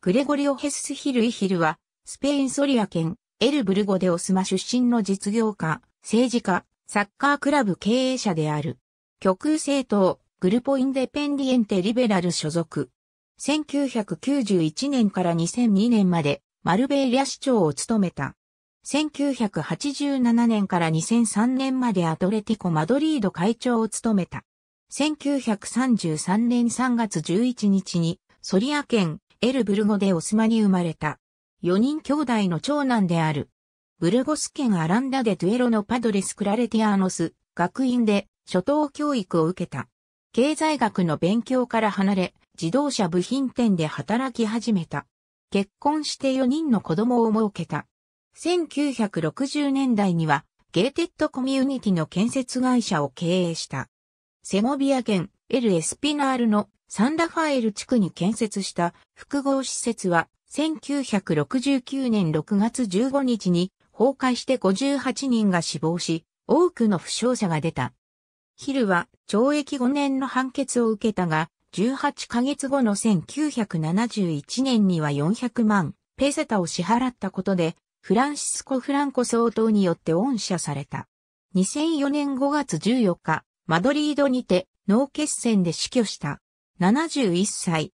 グレゴリオ・ヘスス・ヒルイヒルは、スペインソリア県、エルブルゴデ・オスマ出身の実業家、政治家、サッカークラブ経営者である。極右政党、グルポ・インデペンディエンテ・リベラル所属。1991年から2002年まで、マルベーリア市長を務めた。1987年から2003年までアトレティコ・マドリード会長を務めた。1933年3月11日に、ソリア県エルブルゴでオスマに生まれた。4人兄弟の長男である。ブルゴス県アランダでトゥエロのパドレス・クラレティアーノス学院で初等教育を受けた。経済学の勉強から離れ、自動車部品店で働き始めた。結婚して4人の子供を設けた。1960年代には、ゲーテッドコミュニティの建設会社を経営した。セモビア県エル・エスピナールのサンラファエル地区に建設した複合施設は1969年6月15日に崩壊して58人が死亡し、多くの負傷者が出た。ヒルは懲役5年の判決を受けたが、18ヶ月後の1971年には400万ペセタを支払ったことで、フランシスコ・フランコ総統によって恩赦された。2004年5月14日、マドリードにて脳血栓で死去した。71歳。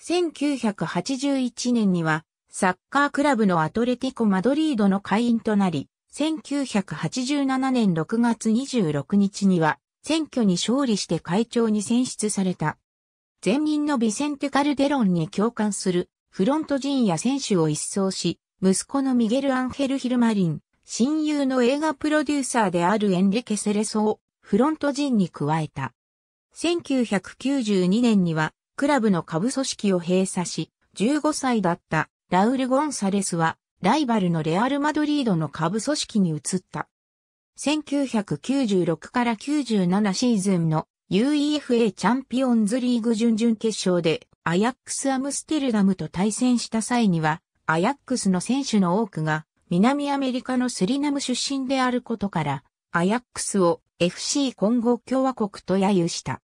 1981年には、サッカークラブのアトレティコ・マドリードの会員となり、1987年6月26日には、選挙に勝利して会長に選出された。前任のビセンテ・カルデロンに共感するフロント陣や選手を一掃し、息子のミゲル・アンヘル・ヒルマリン、親友の映画プロデューサーであるエンリケ・セレソをフロント陣に加えた。1992年には、クラブの下部組織を閉鎖し、15歳だったラウル・ゴンサレスは、ライバルのレアル・マドリードの下部組織に移った。1996から97シーズンの UEFA チャンピオンズリーグ準々決勝でアヤックス・アムステルダムと対戦した際には、アヤックスの選手の多くが南アメリカのスリナム出身であることから、アヤックスを FC 今後共和国と揶揄した。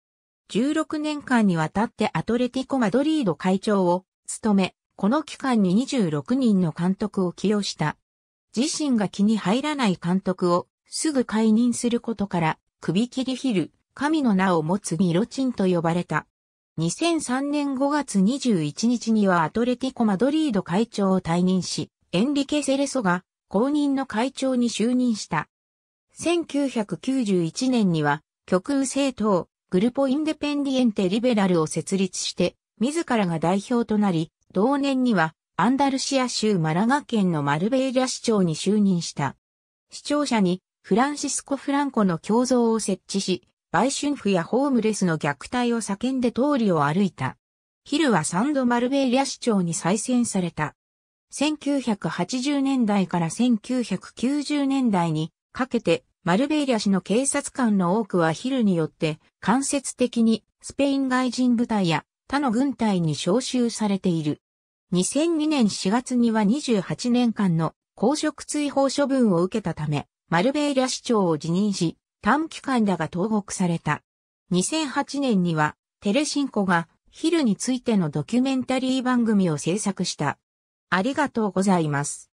16年間にわたってアトレティコ・マドリード会長を務め、この期間に26人の監督を起用した。自身が気に入らない監督をすぐ解任することから、首切りヒル、神の名を持つミロチンと呼ばれた。2003年5月21日にはアトレティコ・マドリード会長を退任し、エンリケ・セレソが公認の会長に就任した。1991年には、極右政党、グルポ・インデペンディエンテ・リベラルを設立して、自らが代表となり、同年には、アンダルシア州マラガ県のマルベイラ市長に就任した。市長者に、フランシスコ・フランコの胸像を設置し、売春婦やホームレスの虐待を叫んで通りを歩いた。ヒルはン度マルベイリア市長に再選された。1980年代から1990年代にかけて、マルベイリャ市の警察官の多くはヒルによって間接的にスペイン外人部隊や他の軍隊に招集されている。2002年4月には28年間の公職追放処分を受けたため、マルベイリ市長を辞任し、短期間だが投獄された。2008年にはテレシンコがヒルについてのドキュメンタリー番組を制作した。ありがとうございます。